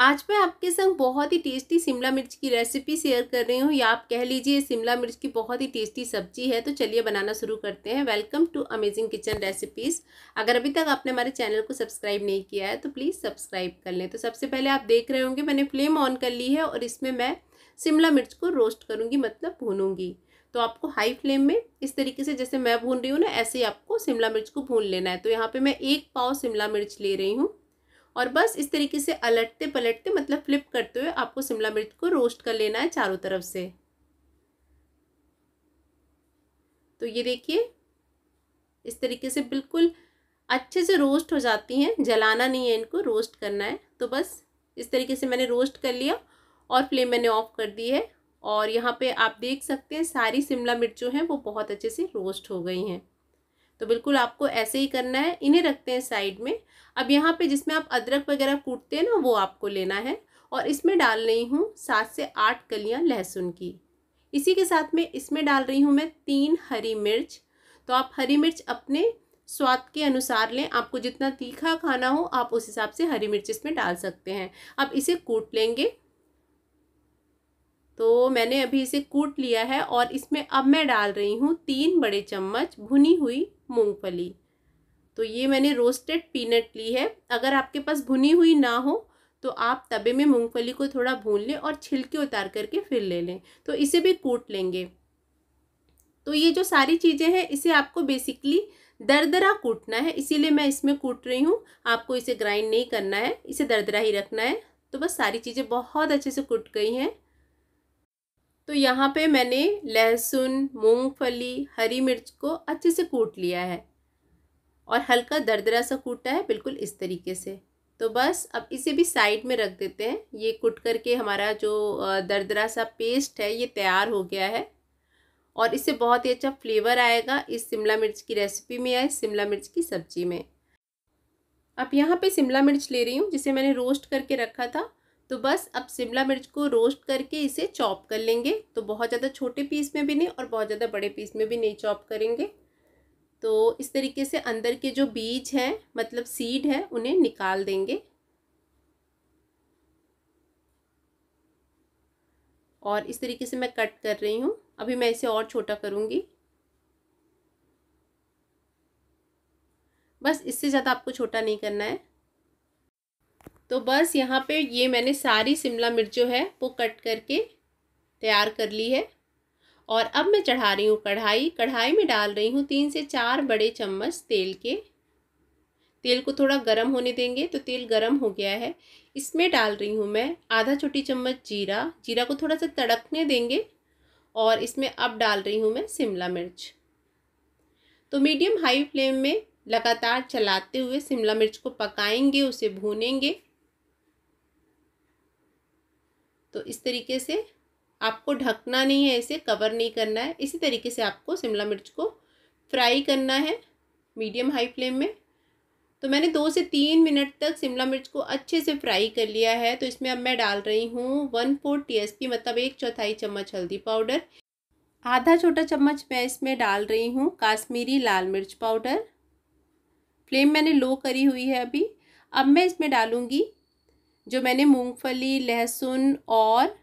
आज मैं आपके संग बहुत ही टेस्टी शिमला मिर्च की रेसिपी शेयर कर रही हूँ या आप कह लीजिए शिमला मिर्च की बहुत ही टेस्टी सब्जी है तो चलिए बनाना शुरू करते हैं welcome to amazing kitchen recipes अगर अभी तक आपने हमारे चैनल को सब्सक्राइब नहीं किया है तो प्लीज़ सब्सक्राइब कर लें तो सबसे पहले आप देख रहे होंगे मैंने फ्लेम ऑन कर ली है और इसमें मैं शिमला मिर्च को रोस्ट करूँगी मतलब भूनूंगी तो आपको हाई फ्लेम में इस तरीके से जैसे मैं भून रही हूँ ना ऐसे ही आपको शिमला मिर्च को भून लेना है तो यहाँ पे मैं एक पाव शिमला मिर्च ले रही हूँ और बस इस तरीके से अलटते पलटते मतलब फ्लिप करते हुए आपको शिमला मिर्च को रोस्ट कर लेना है चारों तरफ से तो ये देखिए इस तरीके से बिल्कुल अच्छे से रोस्ट हो जाती हैं जलाना नहीं है इनको रोस्ट करना है तो बस इस तरीके से मैंने रोस्ट कर लिया और फ्लेम मैंने ऑफ कर दी है और यहाँ पे आप देख सकते हैं सारी शिमला मिर्च जो हैं वो बहुत अच्छे से रोस्ट हो गई हैं तो बिल्कुल आपको ऐसे ही करना है इन्हें रखते हैं साइड में अब यहाँ पे जिसमें आप अदरक वगैरह कूटते हैं ना वो आपको लेना है और इसमें डाल रही हूँ सात से आठ कलियाँ लहसुन की इसी के साथ में इसमें डाल रही हूँ मैं तीन हरी मिर्च तो आप हरी मिर्च अपने स्वाद के अनुसार लें आपको जितना तीखा खाना हो आप उस हिसाब से हरी मिर्च इसमें डाल सकते हैं अब इसे कूट लेंगे तो मैंने अभी इसे कूट लिया है और इसमें अब मैं डाल रही हूँ तीन बड़े चम्मच भुनी हुई मूंगफली तो ये मैंने रोस्टेड पीनट ली है अगर आपके पास भुनी हुई ना हो तो आप तबे में मूंगफली को थोड़ा भून लें और छिलके उतार करके फिर ले लें तो इसे भी कूट लेंगे तो ये जो सारी चीज़ें हैं इसे आपको बेसिकली दरदरा कूटना है इसीलिए मैं इसमें कूट रही हूँ आपको इसे ग्राइंड नहीं करना है इसे दरदरा ही रखना है तो बस सारी चीज़ें बहुत अच्छे से कूट गई हैं तो यहाँ पे मैंने लहसुन मूंगफली हरी मिर्च को अच्छे से कूट लिया है और हल्का दरदरा सा कूटा है बिल्कुल इस तरीके से तो बस अब इसे भी साइड में रख देते हैं ये कूट करके हमारा जो दरदरा सा पेस्ट है ये तैयार हो गया है और इससे बहुत ही अच्छा फ्लेवर आएगा इस शिमला मिर्च की रेसिपी में या इस शिमला मिर्च की सब्ज़ी में अब यहाँ पे शिमला मिर्च ले रही हूँ जिसे मैंने रोस्ट करके रखा था तो बस अब शिमला मिर्च को रोस्ट करके इसे चॉप कर लेंगे तो बहुत ज़्यादा छोटे पीस में भी नहीं और बहुत ज़्यादा बड़े पीस में भी नहीं चॉप करेंगे तो इस तरीके से अंदर के जो बीज हैं मतलब सीड हैं उन्हें निकाल देंगे और इस तरीके से मैं कट कर रही हूँ अभी मैं इसे और छोटा करूँगी बस इससे ज़्यादा आपको छोटा नहीं करना है तो बस यहाँ पे ये मैंने सारी शिमला मिर्च जो है वो कट करके तैयार कर ली है और अब मैं चढ़ा रही हूँ कढ़ाई कढ़ाई में डाल रही हूँ तीन से चार बड़े चम्मच तेल के तेल को थोड़ा गर्म होने देंगे तो तेल गर्म हो गया है इसमें डाल रही हूँ मैं आधा छोटी चम्मच जीरा जीरा को थोड़ा सा तड़कने देंगे और इसमें अब डाल रही हूँ मैं शिमला मिर्च तो मीडियम हाई फ्लेम में लगातार चलाते हुए शिमला मिर्च को पकाएंगे उसे भूनेंगे तो इस तरीके से आपको ढकना नहीं है इसे कवर नहीं करना है इसी तरीके से आपको शिमला मिर्च को फ्राई करना है मीडियम हाई फ्लेम में तो मैंने दो से तीन मिनट तक शिमला मिर्च को अच्छे से फ्राई कर लिया है तो इसमें अब मैं डाल रही हूँ वन फोर टी मतलब एक चौथाई चम्मच हल्दी पाउडर आधा छोटा चम्मच मैं इसमें डाल रही हूँ काश्मीरी लाल मिर्च पाउडर फ्लेम मैंने लो करी हुई है अभी अब मैं इसमें डालूँगी जो मैंने मूंगफली लहसुन और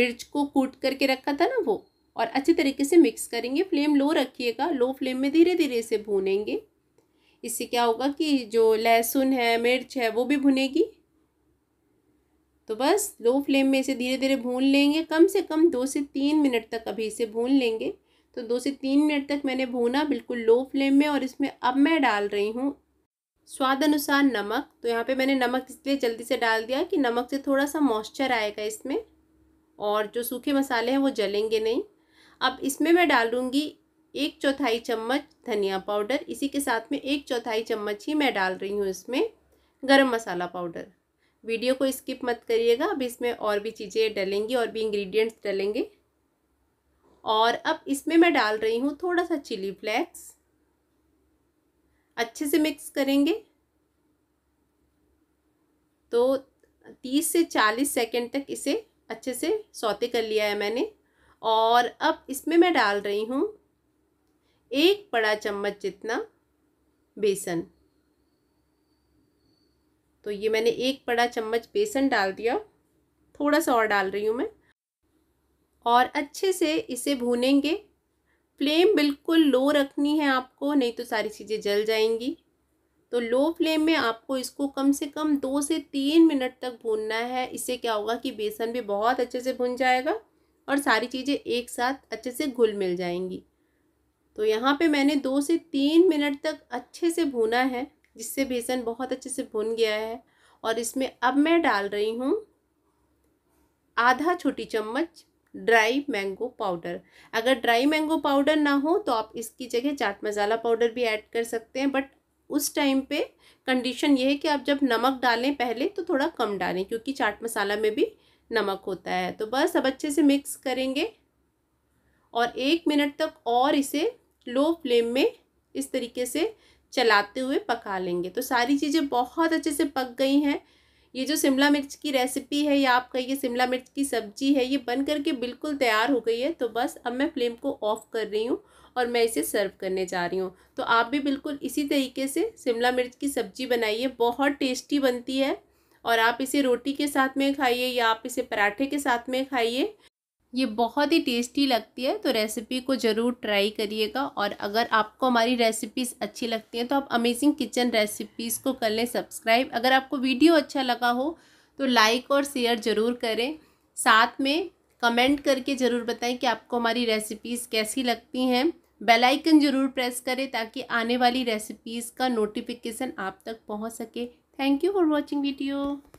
मिर्च को कूट करके रखा था ना वो और अच्छे तरीके से मिक्स करेंगे फ्लेम लो रखिएगा लो फ्लेम में धीरे धीरे से भूनेंगे इससे क्या होगा कि जो लहसुन है मिर्च है वो भी भुनेगी तो बस लो फ्लेम में इसे धीरे धीरे भून लेंगे कम से कम दो से तीन मिनट तक अभी इसे भून लेंगे तो दो से तीन मिनट तक मैंने भूना बिल्कुल लो फ्लेम में और इसमें अब मैं डाल रही हूँ स्वाद अनुसार नमक तो यहाँ पे मैंने नमक इसलिए जल्दी से डाल दिया कि नमक से थोड़ा सा मॉइस्चर आएगा इसमें और जो सूखे मसाले हैं वो जलेंगे नहीं अब इसमें मैं डालूँगी एक चौथाई चम्मच धनिया पाउडर इसी के साथ में एक चौथाई चम्मच ही मैं डाल रही हूँ इसमें गर्म मसाला पाउडर वीडियो को स्किप मत करिएगा अब इसमें और भी चीज़ें डलेंगी और भी इंग्रेडिएंट्स डलेंगे और अब इसमें मैं डाल रही हूँ थोड़ा सा चिली फ्लेक्स अच्छे से मिक्स करेंगे तो तीस से चालीस सेकेंड तक इसे अच्छे से सौते कर लिया है मैंने और अब इसमें मैं डाल रही हूँ एक बड़ा चम्मच जितना बेसन तो ये मैंने एक बड़ा चम्मच बेसन डाल दिया थोड़ा सा और डाल रही हूँ मैं और अच्छे से इसे भूनेंगे फ्लेम बिल्कुल लो रखनी है आपको नहीं तो सारी चीज़ें जल जाएंगी तो लो फ्लेम में आपको इसको कम से कम दो से तीन मिनट तक भूनना है इससे क्या होगा कि बेसन भी बहुत अच्छे से भुन जाएगा और सारी चीज़ें एक साथ अच्छे से घुल मिल जाएंगी तो यहाँ पे मैंने दो से तीन मिनट तक अच्छे से भूना है जिससे बेसन बहुत अच्छे से भुन गया है और इसमें अब मैं डाल रही हूँ आधा छोटी चम्मच ड्राई मैंगो पाउडर अगर ड्राई मैंगो पाउडर ना हो तो आप इसकी जगह चाट मसाला पाउडर भी ऐड कर सकते हैं बट उस टाइम पे कंडीशन ये है कि आप जब नमक डालें पहले तो थोड़ा कम डालें क्योंकि चाट मसाला में भी नमक होता है तो बस अब अच्छे से मिक्स करेंगे और एक मिनट तक और इसे लो फ्लेम में इस तरीके से चलाते हुए पका लेंगे तो सारी चीज़ें बहुत अच्छे से पक गई हैं ये जो शिमला मिर्च की रेसिपी है या आप कहिए शिमला मिर्च की सब्जी है ये बन करके बिल्कुल तैयार हो गई है तो बस अब मैं फ्लेम को ऑफ़ कर रही हूँ और मैं इसे सर्व करने जा रही हूँ तो आप भी बिल्कुल इसी तरीके से शिमला मिर्च की सब्जी बनाइए बहुत टेस्टी बनती है और आप इसे रोटी के साथ में खाइए या आप इसे पराठे के साथ में खाइए ये बहुत ही टेस्टी लगती है तो रेसिपी को ज़रूर ट्राई करिएगा और अगर आपको हमारी रेसिपीज़ अच्छी लगती हैं तो आप अमेजिंग किचन रेसिपीज़ को कर लें सब्सक्राइब अगर आपको वीडियो अच्छा लगा हो तो लाइक और शेयर ज़रूर करें साथ में कमेंट करके ज़रूर बताएं कि आपको हमारी रेसिपीज़ कैसी लगती हैं बेल आइकन ज़रूर प्रेस करें ताकि आने वाली रेसिपीज़ का नोटिफिकेशन आप तक पहुंच सके thank you for watching video